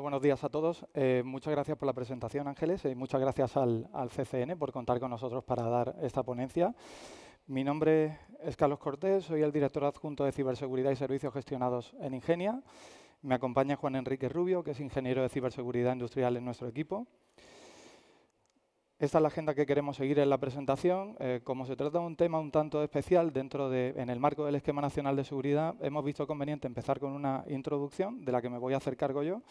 buenos días a todos. Eh, muchas gracias por la presentación, Ángeles, y muchas gracias al, CCN por contar con nosotros para dar esta ponencia. Mi nombre es Carlos Cortés, soy el director adjunto de Ciberseguridad y Servicios Gestionados en Ingenia. Me acompaña Juan Enrique Rubio, que es ingeniero de Ciberseguridad Industrial en nuestro equipo. Esta es la agenda que queremos seguir en la presentación. Eh, como se trata de un tema un tanto especial dentro de, en el marco del Esquema Nacional de Seguridad, hemos visto conveniente empezar con una introducción de la que me voy a hacer cargo yo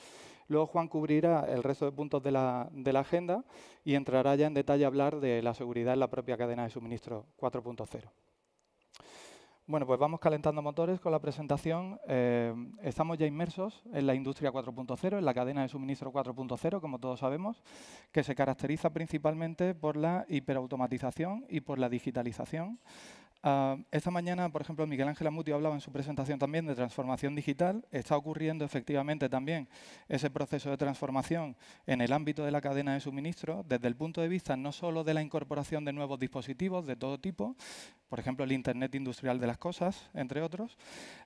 Luego Juan cubrirá el resto de puntos de la, agenda y entrará ya en detalle a hablar de la seguridad en la propia cadena de suministro 4.0. Bueno, pues vamos calentando motores con la presentación. Eh, estamos ya inmersos en la industria 4.0, en la cadena de suministro 4.0, como todos sabemos, que se caracteriza principalmente por la hiperautomatización y por la digitalización Ah, esta mañana, por ejemplo, Miguel Ángel Amutio hablaba en su presentación también de transformación digital. Está ocurriendo efectivamente también ese proceso de transformación en el ámbito de la cadena de suministro, desde el punto de vista no solo de la incorporación de nuevos dispositivos de todo tipo, por ejemplo, el Internet industrial de las cosas, entre otros,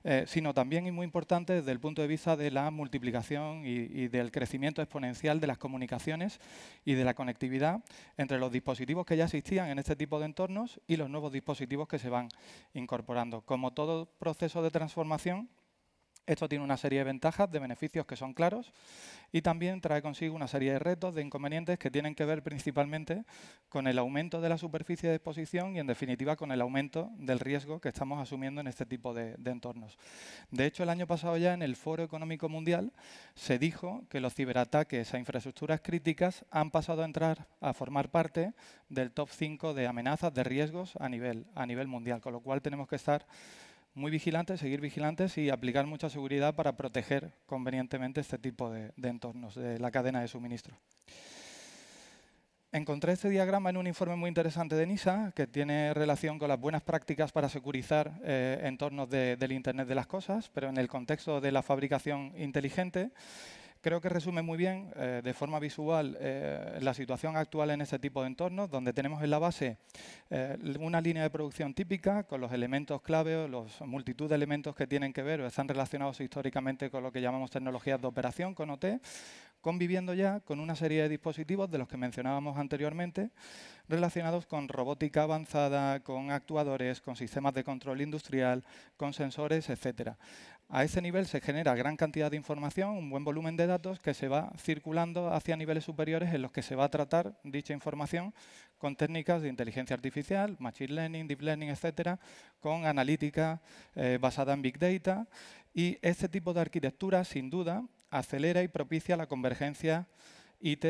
eh, sino también, y muy importante, desde el punto de vista de la multiplicación y del crecimiento exponencial de las comunicaciones y de la conectividad entre los dispositivos que ya existían en este tipo de entornos y los nuevos dispositivos que se van incorporando. Como todo proceso de transformación, esto tiene una serie de ventajas, de beneficios que son claros y también trae consigo una serie de retos, de inconvenientes que tienen que ver principalmente con el aumento de la superficie de exposición y en definitiva con el aumento del riesgo que estamos asumiendo en este tipo de, entornos. De hecho, el año pasado ya en el Foro Económico Mundial se dijo que los ciberataques a infraestructuras críticas han pasado a entrar a formar parte del top 5 de amenazas, de riesgos a nivel, a nivel mundial, con lo cual tenemos que estar muy vigilantes, seguir vigilantes y aplicar mucha seguridad para proteger convenientemente este tipo de, entornos, de la cadena de suministro. Encontré este diagrama en un informe muy interesante de NISA que tiene relación con las buenas prácticas para securizar eh, entornos del Internet de las cosas, pero en el contexto de la fabricación inteligente creo que resume muy bien, eh, de forma visual, eh, la situación actual en ese tipo de entornos, donde tenemos en la base eh, una línea de producción típica con los elementos clave o los multitud de elementos que tienen que ver o están relacionados históricamente con lo que llamamos tecnologías de operación, con OT, conviviendo ya con una serie de dispositivos de los que mencionábamos anteriormente, relacionados con robótica avanzada, con actuadores, con sistemas de control industrial, con sensores, etc. A ese nivel se genera gran cantidad de información, un buen volumen de datos que se va circulando hacia niveles superiores en los que se va a tratar dicha información con técnicas de inteligencia artificial, machine learning, deep learning, etcétera, con analítica eh, basada en big data. Y este tipo de arquitectura, sin duda, acelera y propicia la convergencia IT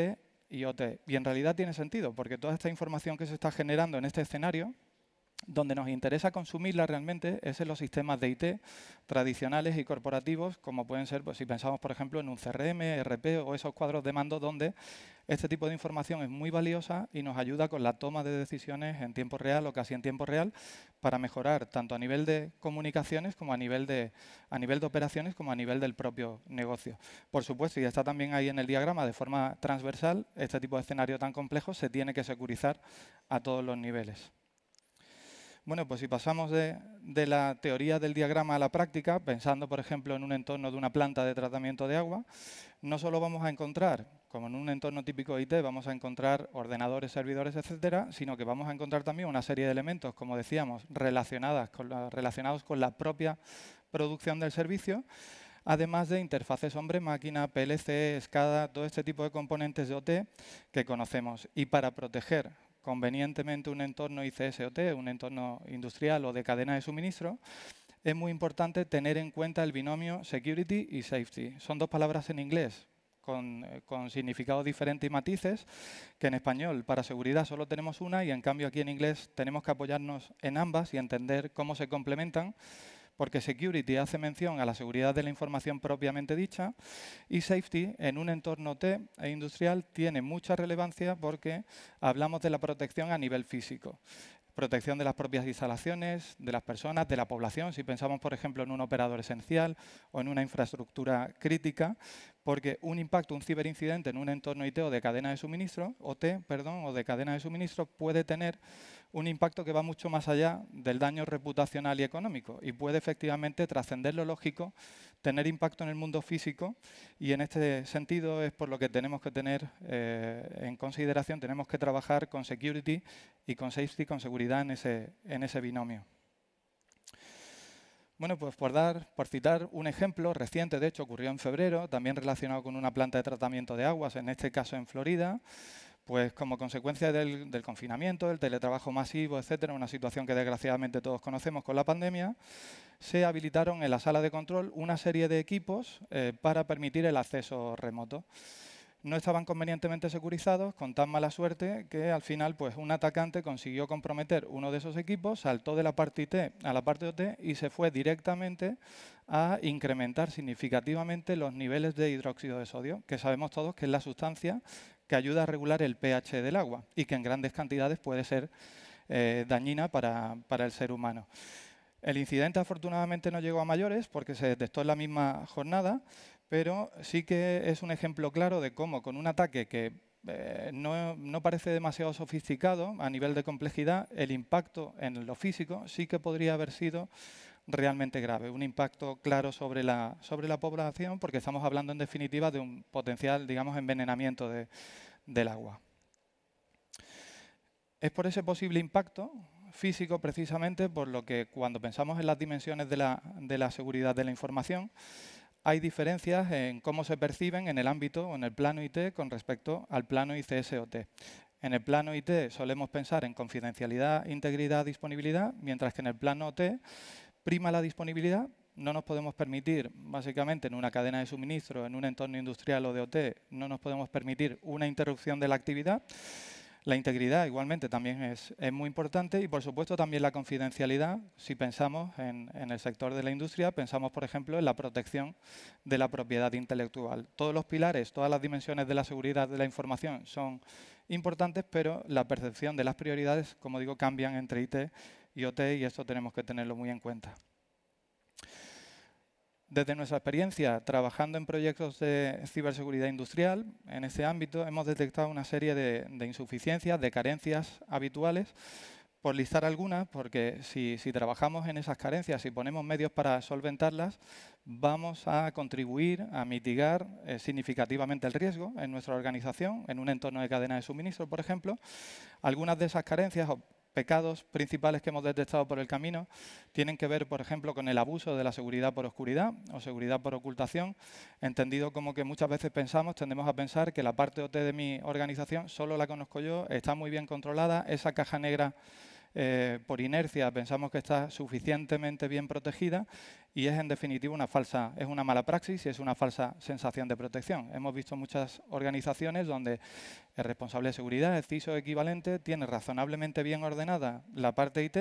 y OT. Y en realidad tiene sentido, porque toda esta información que se está generando en este escenario donde nos interesa consumirla realmente es en los sistemas de IT tradicionales y corporativos, como pueden ser, pues, si pensamos, por ejemplo, en un CRM, RP o esos cuadros de mando donde este tipo de información es muy valiosa y nos ayuda con la toma de decisiones en tiempo real o casi en tiempo real para mejorar tanto a nivel de comunicaciones como a nivel de, a nivel de operaciones como a nivel del propio negocio. Por supuesto, y está también ahí en el diagrama de forma transversal, este tipo de escenario tan complejo se tiene que securizar a todos los niveles. Bueno, pues si pasamos de, la teoría del diagrama a la práctica, pensando por ejemplo en un entorno de una planta de tratamiento de agua, no solo vamos a encontrar, como en un entorno típico IT, vamos a encontrar ordenadores, servidores, etcétera, sino que vamos a encontrar también una serie de elementos, como decíamos, relacionados con la propia producción del servicio, además de interfaces hombre-máquina, PLC, SCADA, todo este tipo de componentes de OT que conocemos. Y para proteger convenientemente un entorno ICSOT, un entorno industrial o de cadena de suministro, es muy importante tener en cuenta el binomio security y safety. Son dos palabras en inglés, con, eh, con, significados diferentes y matices que en español. Para seguridad solo tenemos una y en cambio aquí en inglés tenemos que apoyarnos en ambas y entender cómo se complementan porque security hace mención a la seguridad de la información propiamente dicha y safety en un entorno T e industrial tiene mucha relevancia porque hablamos de la protección a nivel físico protección de las propias instalaciones, de las personas, de la población. Si pensamos, por ejemplo, en un operador esencial o en una infraestructura crítica, porque un impacto, un ciberincidente en un entorno IT o de cadena de suministro, OT, perdón, o de cadena de suministro, puede tener un impacto que va mucho más allá del daño reputacional y económico y puede efectivamente trascender lo lógico, tener impacto en el mundo físico y en este sentido es por lo que tenemos que tener eh, en consideración, tenemos que trabajar con security y con safety, con seguridad en ese binomio. Bueno, pues por dar, por citar un ejemplo reciente, de hecho ocurrió en febrero, también relacionado con una planta de tratamiento de aguas, en este caso en Florida, pues como consecuencia del, confinamiento, del teletrabajo masivo, etcétera, una situación que desgraciadamente todos conocemos con la pandemia, se habilitaron en la sala de control una serie de equipos eh, para permitir el acceso remoto no estaban convenientemente securizados con tan mala suerte que al final pues, un atacante consiguió comprometer uno de esos equipos, saltó de la parte T a la parte OT y se fue directamente a incrementar significativamente los niveles de hidróxido de sodio, que sabemos todos que es la sustancia que ayuda a regular el pH del agua y que en grandes cantidades puede ser eh, dañina para, para el ser humano. El incidente afortunadamente no llegó a mayores porque se detectó en la misma jornada, pero sí que es un ejemplo claro de cómo con un ataque que eh, no, parece demasiado sofisticado a nivel de complejidad, el impacto en lo físico sí que podría haber sido realmente grave, un impacto claro sobre la, sobre la población, porque estamos hablando en definitiva de un potencial, digamos, envenenamiento del agua. Es por ese posible impacto físico precisamente por lo que cuando pensamos en las dimensiones de la seguridad de la información, hay diferencias en cómo se perciben en el ámbito o en el plano IT con respecto al plano ICSOT. En el plano IT solemos pensar en confidencialidad, integridad, disponibilidad, mientras que en el plano OT prima la disponibilidad. No nos podemos permitir, básicamente, en una cadena de suministro, en un entorno industrial o de OT, no nos podemos permitir una interrupción de la actividad. La integridad igualmente también es, muy importante y por supuesto también la confidencialidad. Si pensamos en, en, el sector de la industria, pensamos por ejemplo en la protección de la propiedad intelectual. Todos los pilares, todas las dimensiones de la seguridad de la información son importantes, pero la percepción de las prioridades, como digo, cambian entre IT y OT y esto tenemos que tenerlo muy en cuenta. Desde nuestra experiencia trabajando en proyectos de ciberseguridad industrial, en este ámbito hemos detectado una serie de, insuficiencias, de carencias habituales, por listar algunas, porque si, trabajamos en esas carencias y ponemos medios para solventarlas, vamos a contribuir a mitigar eh, significativamente el riesgo en nuestra organización, en un entorno de cadena de suministro, por ejemplo. Algunas de esas carencias pecados principales que hemos detectado por el camino tienen que ver, por ejemplo, con el abuso de la seguridad por oscuridad o seguridad por ocultación, entendido como que muchas veces pensamos, tendemos a pensar que la parte OT de mi organización solo la conozco yo, está muy bien controlada, esa caja negra eh, por inercia pensamos que está suficientemente bien protegida y es en definitiva una falsa, es una mala praxis y es una falsa sensación de protección. Hemos visto muchas organizaciones donde el responsable de seguridad, el CISO equivalente, tiene razonablemente bien ordenada la parte IT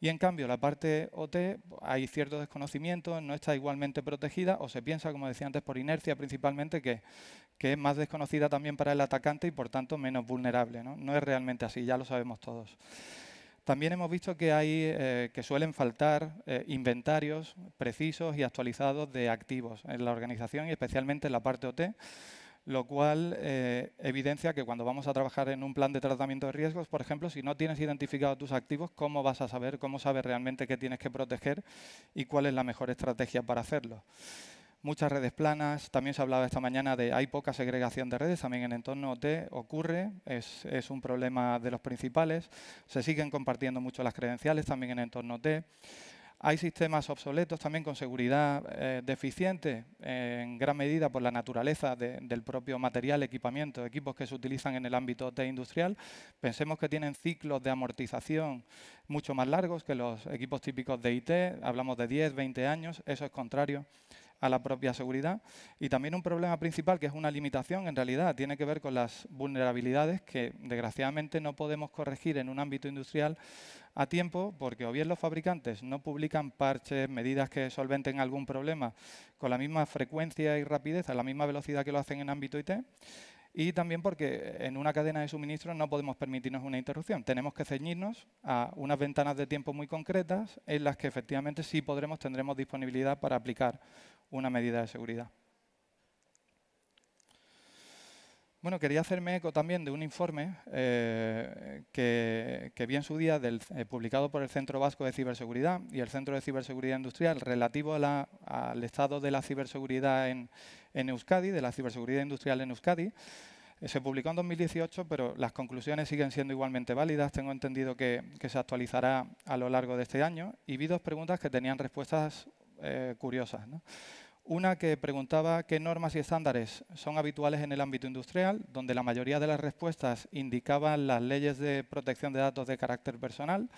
y en cambio la parte OT hay cierto desconocimiento, no está igualmente protegida o se piensa, como decía antes, por inercia principalmente que, es más desconocida también para el atacante y por tanto menos vulnerable. No, no es realmente así, ya lo sabemos todos. También hemos visto que, hay, eh, que suelen faltar eh, inventarios precisos y actualizados de activos en la organización y especialmente en la parte OT, lo cual eh, evidencia que cuando vamos a trabajar en un plan de tratamiento de riesgos, por ejemplo, si no tienes identificado tus activos, ¿cómo vas a saber, cómo sabes realmente qué tienes que proteger y cuál es la mejor estrategia para hacerlo? muchas redes planas. También se hablaba esta mañana de hay poca segregación de redes, también en entorno OT ocurre, es, un problema de los principales. Se siguen compartiendo mucho las credenciales también en entorno de. Hay sistemas obsoletos también con seguridad eh, deficiente, eh, en gran medida por la naturaleza del propio material, equipamiento, equipos que se utilizan en el ámbito de industrial. Pensemos que tienen ciclos de amortización mucho más largos que los equipos típicos de IT, hablamos de 10, 20 años, eso es contrario a la propia seguridad. Y también un problema principal, que es una limitación en realidad, tiene que ver con las vulnerabilidades que desgraciadamente no podemos corregir en un ámbito industrial a tiempo, porque o bien los fabricantes no publican parches, medidas que solventen algún problema con la misma frecuencia y rapidez, a la misma velocidad que lo hacen en ámbito IT, y también porque en una cadena de suministro no podemos permitirnos una interrupción. Tenemos que ceñirnos a unas ventanas de tiempo muy concretas en las que efectivamente sí podremos, tendremos disponibilidad para aplicar una medida de seguridad. Bueno, quería hacerme eco también de un informe eh, que, vi en su día eh, publicado por el Centro Vasco de Ciberseguridad y el Centro de Ciberseguridad Industrial relativo al estado de la ciberseguridad en, Euskadi, de la ciberseguridad industrial en Euskadi. Eh, se publicó en 2018, pero las conclusiones siguen siendo igualmente válidas. Tengo entendido que se actualizará a lo largo de este año. Y vi dos preguntas que tenían respuestas eh, curiosas. Una que preguntaba qué normas y estándares son habituales en el ámbito industrial, donde la mayoría de las respuestas indicaban las leyes de protección de datos de carácter personal,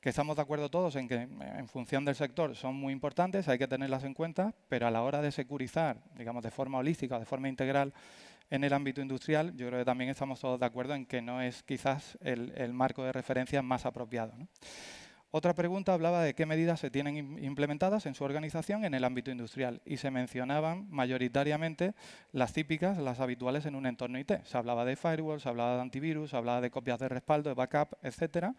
que estamos de acuerdo todos en que en función del sector son muy importantes, hay que tenerlas en cuenta, pero a la hora de securizar, digamos, de forma holística, de forma integral, en el ámbito industrial, yo creo que también estamos todos de acuerdo en que no es quizás el, marco de referencia más apropiado. Otra pregunta hablaba de qué medidas se tienen implementadas en su organización en el ámbito industrial y se mencionaban mayoritariamente las típicas, las habituales en un entorno IT. Se hablaba de firewalls, se hablaba de antivirus, se hablaba de copias de respaldo, de backup, etcétera.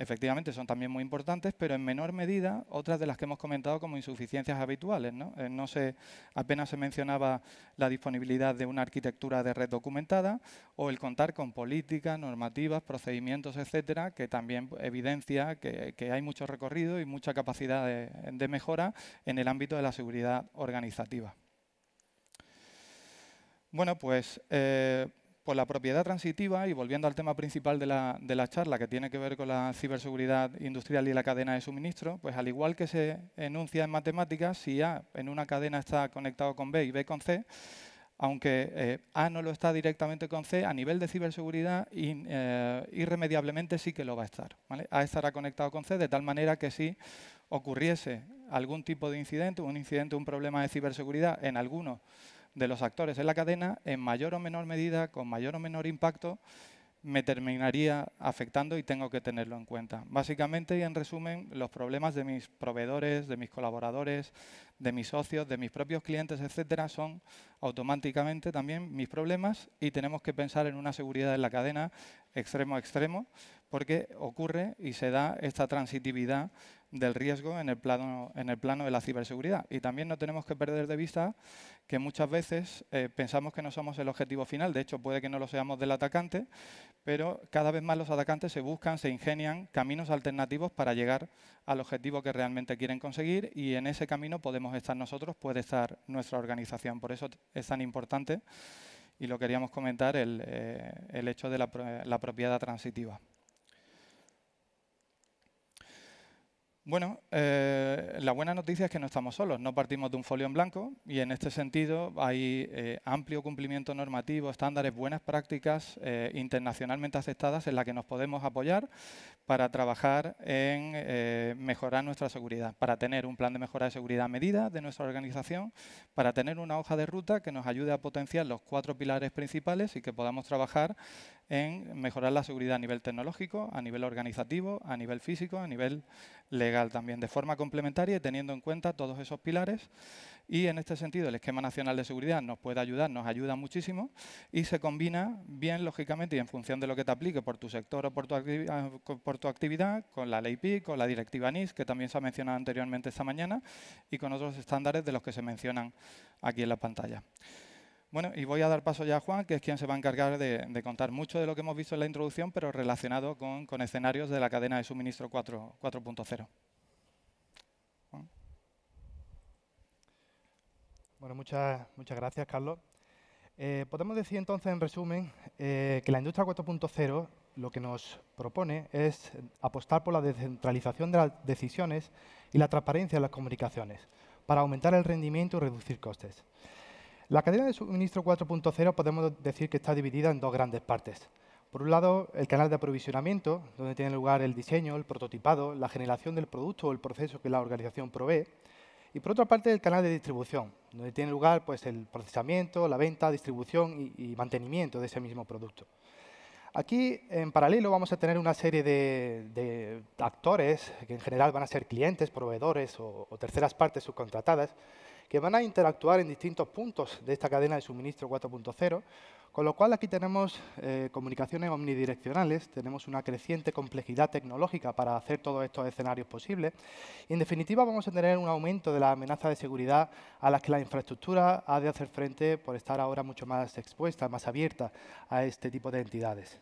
Efectivamente, son también muy importantes, pero en menor medida otras de las que hemos comentado como insuficiencias habituales. ¿no? Eh, apenas se mencionaba la disponibilidad de una arquitectura de red documentada o el contar con políticas, normativas, procedimientos, etcétera, que también evidencia que, hay mucho recorrido y mucha capacidad de, mejora en el ámbito de la seguridad organizativa. Bueno, pues eh, con la propiedad transitiva, y volviendo al tema principal de la, charla, que tiene que ver con la ciberseguridad industrial y la cadena de suministro, pues al igual que se enuncia en matemáticas, si A en una cadena está conectado con B y B con C, aunque eh, A no lo está directamente con C, a nivel de ciberseguridad eh, irremediablemente sí que lo va a estar. A estará conectado con C de tal manera que si ocurriese algún tipo de incidente, un incidente, un problema de ciberseguridad en alguno de los actores en la cadena, en mayor o menor medida, con mayor o menor impacto, me terminaría afectando y tengo que tenerlo en cuenta. Básicamente y en resumen, los problemas de mis proveedores, de mis colaboradores, de mis socios, de mis propios clientes, etcétera, son automáticamente también mis problemas y tenemos que pensar en una seguridad en la cadena extremo a extremo porque ocurre y se da esta transitividad del riesgo en el, plano, en el plano de la ciberseguridad. Y también no tenemos que perder de vista que muchas veces eh, pensamos que no somos el objetivo final, de hecho puede que no lo seamos del atacante, pero cada vez más los atacantes se buscan, se ingenian caminos alternativos para llegar al objetivo que realmente quieren conseguir y en ese camino podemos estar nosotros, puede estar nuestra organización. Por eso es tan importante y lo queríamos comentar el, eh, hecho de la, la propiedad transitiva. Bueno, eh, la buena noticia es que no estamos solos, no partimos de un folio en blanco y en este sentido hay eh, amplio cumplimiento normativo, estándares, buenas prácticas eh, internacionalmente aceptadas en las que nos podemos apoyar para trabajar en mejorar nuestra seguridad, para tener un plan de mejora de seguridad medida de nuestra organización, para tener una hoja de ruta que nos ayude a potenciar los cuatro pilares principales y que podamos trabajar en mejorar la seguridad a nivel tecnológico, a nivel organizativo, a nivel físico, a nivel legal también, de forma complementaria y teniendo en cuenta todos esos pilares. Y en este sentido, el Esquema Nacional de Seguridad nos puede ayudar, nos ayuda muchísimo y se combina bien, lógicamente, y en función de lo que te aplique por tu sector o por tu, ah, actividad, con la ley PIC, con la directiva NIS, que también se ha mencionado anteriormente esta mañana, y con otros estándares de los que se mencionan aquí en la pantalla. Bueno, y voy a dar paso ya a Juan, que es quien se va a encargar de, contar mucho de lo que hemos visto en la introducción, pero relacionado con, escenarios de la cadena de suministro 4.0. Bueno, muchas, muchas gracias, Carlos. Eh, podemos decir entonces, en resumen, eh, que la industria 4.0 lo que nos propone es apostar por la descentralización de las decisiones y la transparencia de las comunicaciones para aumentar el rendimiento y reducir costes. La cadena de suministro 4.0 podemos decir que está dividida en dos grandes partes. Por un lado, el canal de aprovisionamiento, donde tiene lugar el diseño, el prototipado, la generación del producto o el proceso que la organización provee. Y por otra parte, el canal de distribución, donde tiene lugar pues, el procesamiento, la venta, distribución y, mantenimiento de ese mismo producto. Aquí, en paralelo, vamos a tener una serie de, actores, que en general van a ser clientes, proveedores o terceras partes subcontratadas, que van a interactuar en distintos puntos de esta cadena de suministro 4.0, con lo cual aquí tenemos eh, comunicaciones omnidireccionales, tenemos una creciente complejidad tecnológica para hacer todos estos escenarios posibles. Y, en definitiva, vamos a tener un aumento de la amenaza de seguridad a las que la infraestructura ha de hacer frente por estar ahora mucho más expuesta, más abierta a este tipo de entidades.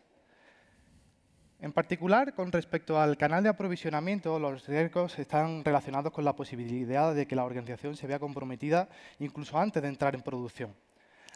En particular, con respecto al canal de aprovisionamiento, los riesgos están relacionados con la posibilidad de que la organización se vea comprometida incluso antes de entrar en producción.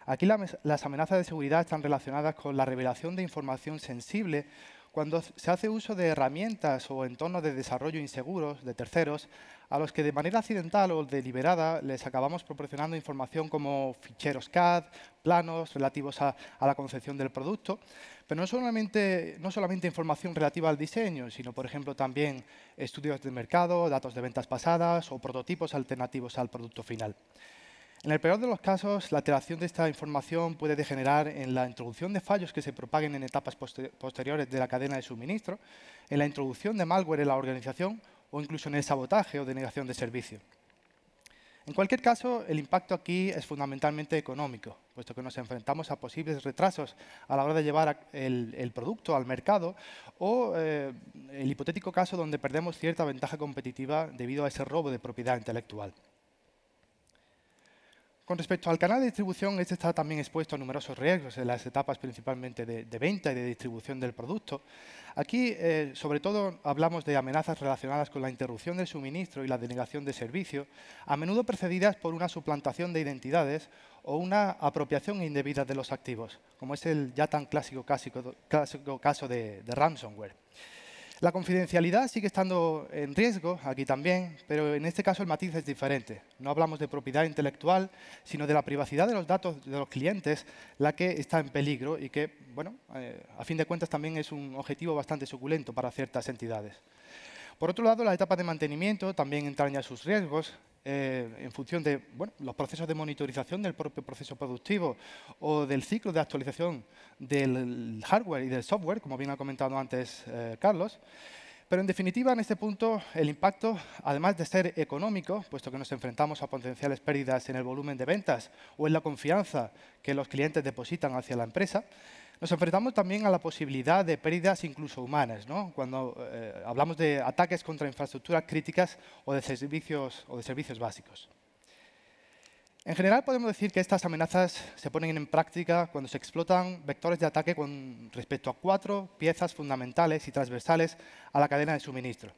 Aquí las amenazas de seguridad están relacionadas con la revelación de información sensible cuando se hace uso de herramientas o entornos de desarrollo inseguros de terceros a los que de manera accidental o deliberada les acabamos proporcionando información como ficheros CAD, planos relativos a, la concepción del producto, pero no solamente, no solamente información relativa al diseño, sino, por ejemplo, también estudios de mercado, datos de ventas pasadas o prototipos alternativos al producto final. En el peor de los casos, la alteración de esta información puede degenerar en la introducción de fallos que se propaguen en etapas posteriores de la cadena de suministro, en la introducción de malware en la organización o incluso en el sabotaje o denegación de servicio. En cualquier caso, el impacto aquí es fundamentalmente económico, puesto que nos enfrentamos a posibles retrasos a la hora de llevar el, producto al mercado o eh, el hipotético caso donde perdemos cierta ventaja competitiva debido a ese robo de propiedad intelectual. Con respecto al canal de distribución, este está también expuesto a numerosos riesgos en las etapas principalmente de, venta y de distribución del producto. Aquí, eh, sobre todo, hablamos de amenazas relacionadas con la interrupción del suministro y la denegación de servicio, a menudo precedidas por una suplantación de identidades o una apropiación indebida de los activos, como es el ya tan clásico, caso de ransomware. La confidencialidad sigue estando en riesgo aquí también, pero en este caso el matiz es diferente. No hablamos de propiedad intelectual, sino de la privacidad de los datos de los clientes, la que está en peligro y que, bueno, eh, a fin de cuentas también es un objetivo bastante suculento para ciertas entidades. Por otro lado, la etapa de mantenimiento también entraña sus riesgos, eh, en función de los procesos de monitorización del propio proceso productivo o del ciclo de actualización del hardware y del software, como bien ha comentado antes eh, Carlos. Pero en definitiva, en este punto, el impacto, además de ser económico, puesto que nos enfrentamos a potenciales pérdidas en el volumen de ventas o en la confianza que los clientes depositan hacia la empresa, nos enfrentamos también a la posibilidad de pérdidas incluso humanas, ¿no? cuando eh, hablamos de ataques contra infraestructuras críticas o de, servicios, o de servicios básicos. En general podemos decir que estas amenazas se ponen en práctica cuando se explotan vectores de ataque con respecto a cuatro piezas fundamentales y transversales a la cadena de suministro.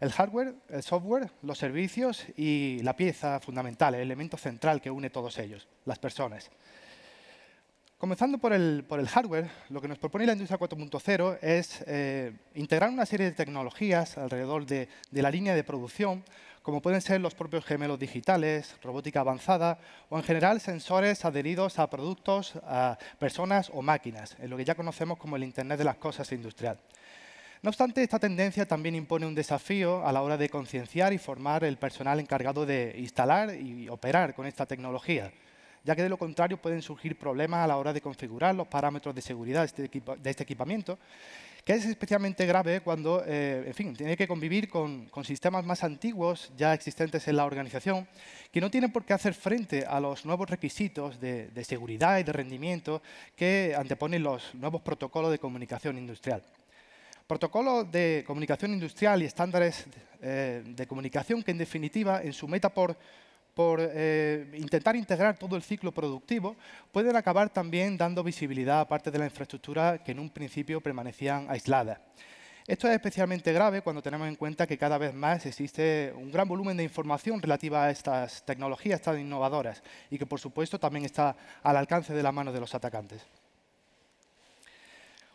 El hardware, el software, los servicios y la pieza fundamental, el elemento central que une todos ellos, las personas. Comenzando por el, hardware, lo que nos propone la industria 4.0 es eh, integrar una serie de tecnologías alrededor de, de, la línea de producción, como pueden ser los propios gemelos digitales, robótica avanzada o, en general, sensores adheridos a productos, a personas o máquinas, en lo que ya conocemos como el Internet de las Cosas industrial. No obstante, esta tendencia también impone un desafío a la hora de concienciar y formar el personal encargado de instalar y operar con esta tecnología ya que de lo contrario pueden surgir problemas a la hora de configurar los parámetros de seguridad de este, de este equipamiento, que es especialmente grave cuando, eh, en fin, tiene que convivir con, sistemas más antiguos ya existentes en la organización, que no tienen por qué hacer frente a los nuevos requisitos de, seguridad y de rendimiento que anteponen los nuevos protocolos de comunicación industrial. Protocolos de comunicación industrial y estándares de, eh, de comunicación que, en definitiva, en su meta por por eh, intentar integrar todo el ciclo productivo, pueden acabar también dando visibilidad a parte de la infraestructura que en un principio permanecían aisladas. Esto es especialmente grave cuando tenemos en cuenta que cada vez más existe un gran volumen de información relativa a estas tecnologías tan innovadoras y que, por supuesto, también está al alcance de la mano de los atacantes.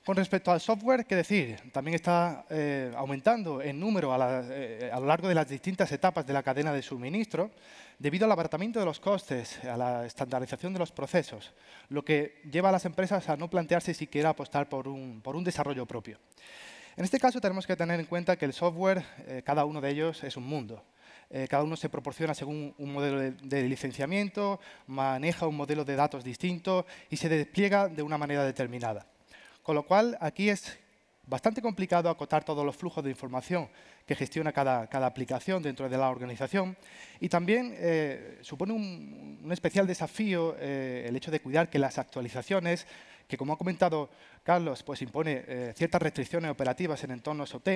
Con respecto al software, qué decir, también está eh, aumentando en número eh, a, lo largo de las distintas etapas de la cadena de suministro debido al abaratamiento de los costes, a la estandarización de los procesos, lo que lleva a las empresas a no plantearse siquiera apostar por un, desarrollo propio. En este caso tenemos que tener en cuenta que el software, eh, cada uno de ellos es un mundo cada uno se proporciona según un modelo de, licenciamiento, maneja un modelo de datos distinto y se despliega de una manera determinada. Con lo cual, aquí es bastante complicado acotar todos los flujos de información que gestiona cada, aplicación dentro de la organización y también eh, supone un, especial desafío eh, el hecho de cuidar que las actualizaciones, que como ha comentado Carlos, pues impone eh, ciertas restricciones operativas en entornos OT,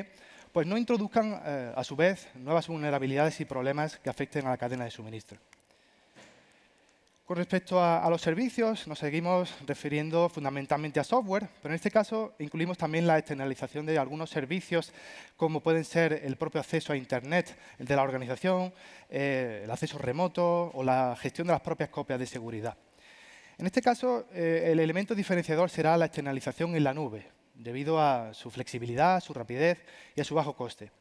pues no introduzcan a su vez nuevas vulnerabilidades y problemas que afecten a la cadena de suministro. Con respecto a, los servicios, nos seguimos refiriendo fundamentalmente a software, pero en este caso incluimos también la externalización de algunos servicios, como pueden ser el propio acceso a Internet el de la organización, eh, el acceso remoto o la gestión de las propias copias de seguridad. En este caso, eh, el elemento diferenciador será la externalización en la nube, debido a su flexibilidad, su rapidez y a su bajo coste.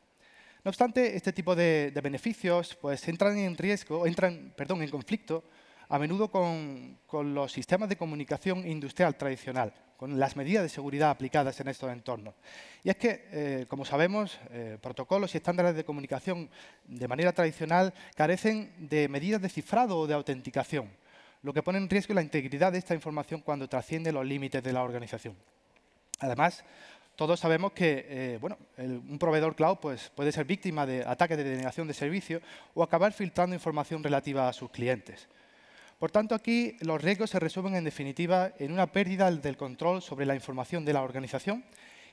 No obstante, este tipo de, beneficios pues, entran en riesgo, entran perdón, en conflicto a menudo con, los sistemas de comunicación industrial tradicional, con las medidas de seguridad aplicadas en estos entornos. Y es que, eh, como sabemos, eh, protocolos y estándares de comunicación de manera tradicional carecen de medidas de cifrado o de autenticación, lo que pone en riesgo la integridad de esta información cuando trasciende los límites de la organización. Además, todos sabemos que eh, bueno, un proveedor cloud pues, puede ser víctima de ataques de denegación de servicio o acabar filtrando información relativa a sus clientes. Por tanto, aquí los riesgos se resuelven en definitiva en una pérdida del control sobre la información de la organización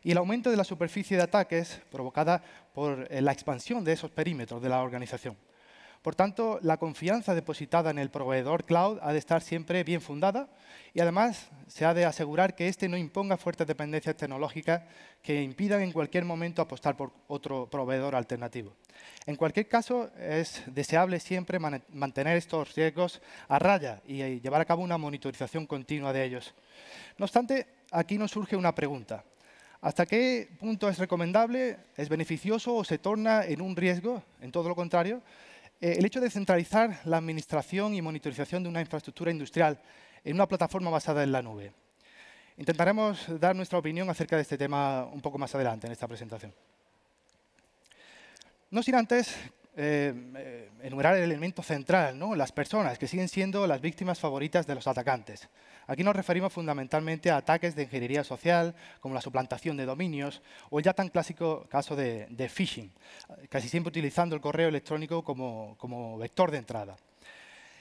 y el aumento de la superficie de ataques provocada por eh, la expansión de esos perímetros de la organización. Por tanto, la confianza depositada en el proveedor cloud ha de estar siempre bien fundada y además se ha de asegurar que éste no imponga fuertes dependencias tecnológicas que impidan en cualquier momento apostar por otro proveedor alternativo. En cualquier caso, es deseable siempre mantener estos riesgos a raya y eh, llevar a cabo una monitorización continua de ellos. No obstante, aquí nos surge una pregunta. ¿Hasta qué punto es recomendable, es beneficioso o se torna en un riesgo, en todo lo contrario, eh, el hecho de centralizar la administración y monitorización de una infraestructura industrial en una plataforma basada en la nube. Intentaremos dar nuestra opinión acerca de este tema un poco más adelante en esta presentación. No sin antes eh, eh, enumerar el elemento central, las personas, que siguen siendo las víctimas favoritas de los atacantes. Aquí nos referimos fundamentalmente a ataques de ingeniería social, como la suplantación de dominios, o el ya tan clásico caso de, phishing, casi siempre utilizando el correo electrónico como, vector de entrada.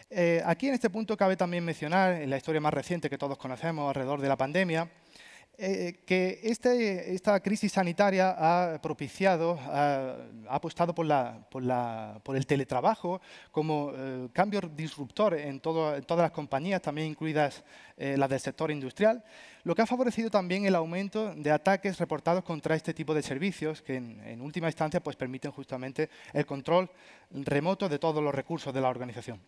Eh, aquí en este punto cabe también mencionar en la historia más reciente que todos conocemos alrededor de la pandemia, eh, eh, que este, esta crisis sanitaria ha propiciado, ha, apostado por, por, el teletrabajo como eh, cambio disruptor en, todas las compañías, también incluidas las del sector industrial, lo que ha favorecido también el aumento de ataques reportados contra este tipo de servicios que en, en última instancia pues, permiten justamente el control remoto de todos los recursos de la organización.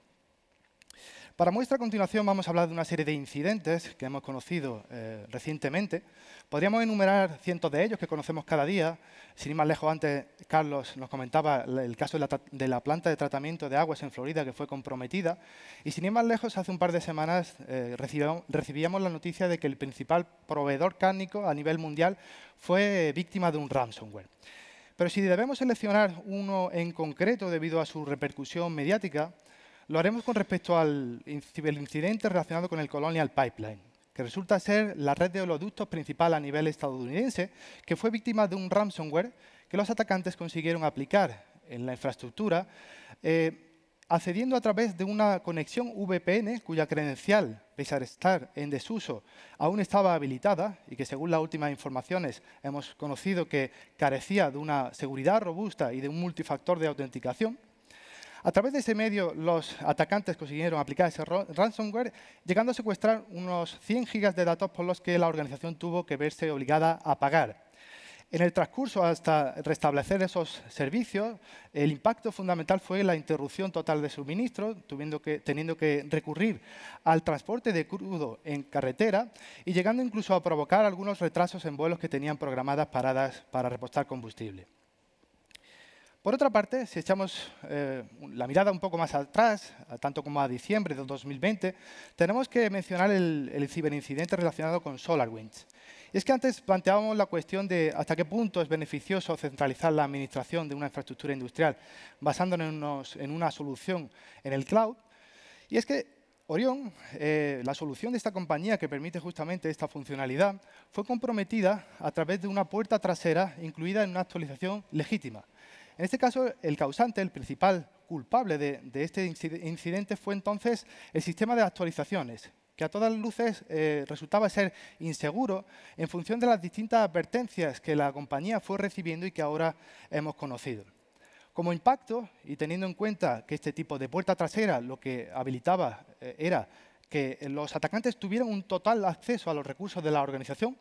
Para muestra continuación vamos a hablar de una serie de incidentes que hemos conocido eh, recientemente. Podríamos enumerar cientos de ellos que conocemos cada día. Sin ir más lejos, antes Carlos nos comentaba el caso de la, planta de tratamiento de aguas en Florida que fue comprometida. Y sin ir más lejos, hace un par de semanas eh, recibíamos, recibíamos la noticia de que el principal proveedor cárnico a nivel mundial fue víctima de un ransomware. Pero si debemos seleccionar uno en concreto debido a su repercusión mediática, lo haremos con respecto al incidente relacionado con el Colonial Pipeline, que resulta ser la red de oleoductos principal a nivel estadounidense, que fue víctima de un ransomware que los atacantes consiguieron aplicar en la infraestructura, eh, accediendo a través de una conexión VPN cuya credencial, pese a estar en desuso, aún estaba habilitada y que según las últimas informaciones hemos conocido que carecía de una seguridad robusta y de un multifactor de autenticación, a través de ese medio, los atacantes consiguieron aplicar ese ransomware, llegando a secuestrar unos 100 gigas de datos por los que la organización tuvo que verse obligada a pagar. En el transcurso hasta restablecer esos servicios, el impacto fundamental fue la interrupción total de suministro, que, teniendo que recurrir al transporte de crudo en carretera y llegando incluso a provocar algunos retrasos en vuelos que tenían programadas paradas para repostar combustible. Por otra parte, si echamos eh, la mirada un poco más atrás, tanto como a diciembre de 2020, tenemos que mencionar el, ciberincidente relacionado con SolarWinds. es que antes planteábamos la cuestión de hasta qué punto es beneficioso centralizar la administración de una infraestructura industrial basándonos en una solución en el cloud. Y es que Orion, eh, la solución de esta compañía que permite justamente esta funcionalidad, fue comprometida a través de una puerta trasera incluida en una actualización legítima. En este caso, el causante, el principal culpable de, este incidente fue entonces el sistema de actualizaciones, que a todas luces eh, resultaba ser inseguro en función de las distintas advertencias que la compañía fue recibiendo y que ahora hemos conocido. Como impacto, y teniendo en cuenta que este tipo de puerta trasera lo que habilitaba eh, era que los atacantes tuvieran un total acceso a los recursos de la organización,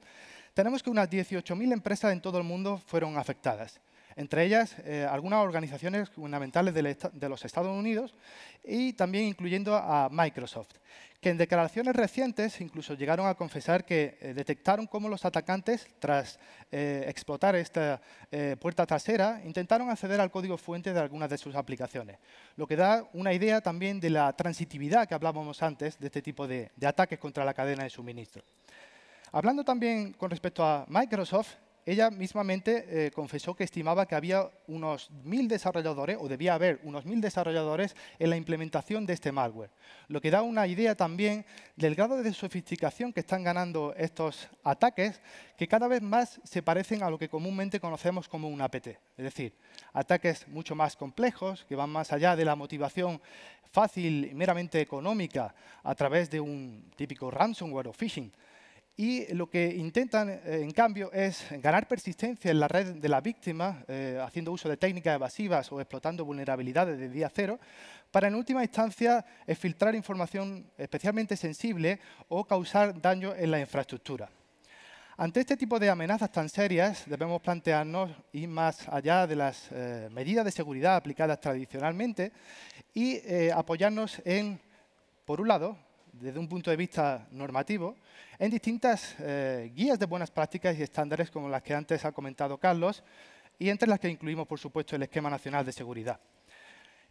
tenemos que unas 18.000 empresas en todo el mundo fueron afectadas entre ellas eh, algunas organizaciones fundamentales de, los Estados Unidos y también incluyendo a Microsoft, que en declaraciones recientes incluso llegaron a confesar que eh, detectaron cómo los atacantes, tras eh, explotar esta puerta trasera, intentaron acceder al código fuente de algunas de sus aplicaciones, lo que da una idea también de la transitividad que hablábamos antes de este tipo de, de ataques contra la cadena de suministro. Hablando también con respecto a Microsoft, ella mismamente eh, confesó que estimaba que había unos mil desarrolladores, o debía haber unos mil desarrolladores en la implementación de este malware, lo que da una idea también del grado de sofisticación que están ganando estos ataques, que cada vez más se parecen a lo que comúnmente conocemos como un APT, es decir, ataques mucho más complejos, que van más allá de la motivación fácil y meramente económica a través de un típico ransomware o phishing, y lo que intentan, eh, en cambio, es ganar persistencia en la red de la víctima, eh, haciendo uso de técnicas evasivas o explotando vulnerabilidades de día cero, para en última instancia filtrar información especialmente sensible o causar daño en la infraestructura. Ante este tipo de amenazas tan serias, debemos plantearnos ir más allá de las eh, medidas de seguridad aplicadas tradicionalmente y apoyarnos en, por un lado, desde un punto de vista normativo en distintas eh, guías de buenas prácticas y estándares como las que antes ha comentado Carlos y entre las que incluimos, por supuesto, el Esquema Nacional de Seguridad.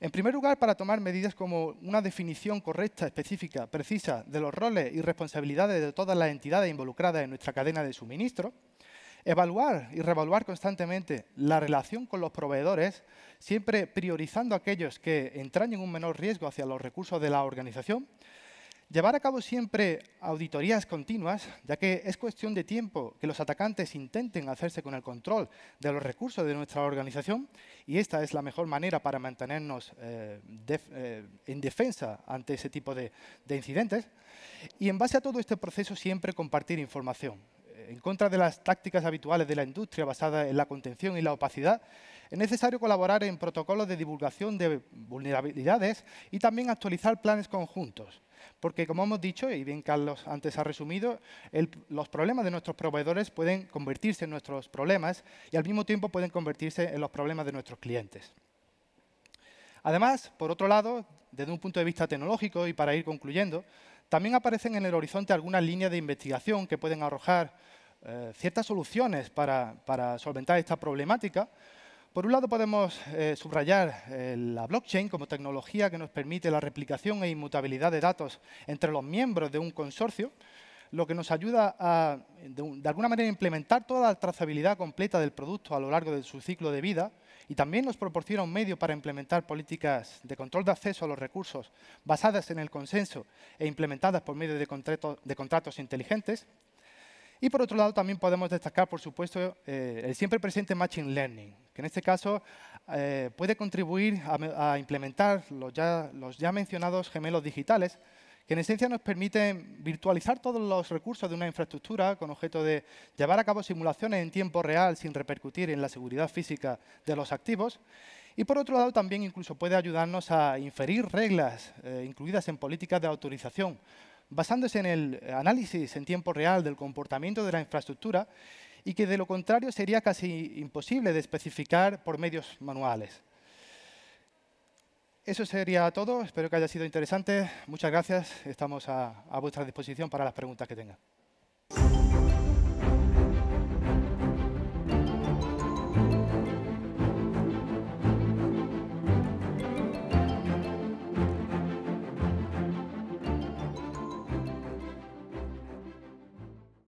En primer lugar, para tomar medidas como una definición correcta, específica, precisa de los roles y responsabilidades de todas las entidades involucradas en nuestra cadena de suministro, evaluar y reevaluar constantemente la relación con los proveedores, siempre priorizando aquellos que entrañen un menor riesgo hacia los recursos de la organización, Llevar a cabo siempre auditorías continuas, ya que es cuestión de tiempo que los atacantes intenten hacerse con el control de los recursos de nuestra organización y esta es la mejor manera para mantenernos eh, eh, en defensa ante ese tipo de, de incidentes. Y en base a todo este proceso siempre compartir información. En contra de las tácticas habituales de la industria basada en la contención y la opacidad, es necesario colaborar en protocolos de divulgación de vulnerabilidades y también actualizar planes conjuntos. Porque, como hemos dicho, y bien Carlos antes ha resumido, los problemas de nuestros proveedores pueden convertirse en nuestros problemas y al mismo tiempo pueden convertirse en los problemas de nuestros clientes. Además, por otro lado, desde un punto de vista tecnológico y para ir concluyendo, también aparecen en el horizonte algunas líneas de investigación que pueden arrojar eh, ciertas soluciones para solventar esta problemática, por un lado podemos eh, subrayar eh, la blockchain como tecnología que nos permite la replicación e inmutabilidad de datos entre los miembros de un consorcio, lo que nos ayuda a, de, alguna manera, implementar toda la trazabilidad completa del producto a lo largo de su ciclo de vida y también nos proporciona un medio para implementar políticas de control de acceso a los recursos basadas en el consenso e implementadas por medio de contratos inteligentes, y por otro lado, también podemos destacar, por supuesto, eh, el siempre presente Machine Learning, que en este caso eh, puede contribuir a, implementar los ya, mencionados gemelos digitales, que en esencia nos permiten virtualizar todos los recursos de una infraestructura con objeto de llevar a cabo simulaciones en tiempo real sin repercutir en la seguridad física de los activos. Y por otro lado, también incluso puede ayudarnos a inferir reglas eh, incluidas en políticas de autorización, basándose en el análisis en tiempo real del comportamiento de la infraestructura y que de lo contrario sería casi imposible de especificar por medios manuales. Eso sería todo. Espero que haya sido interesante. Muchas gracias. Estamos a, vuestra disposición para las preguntas que tengan.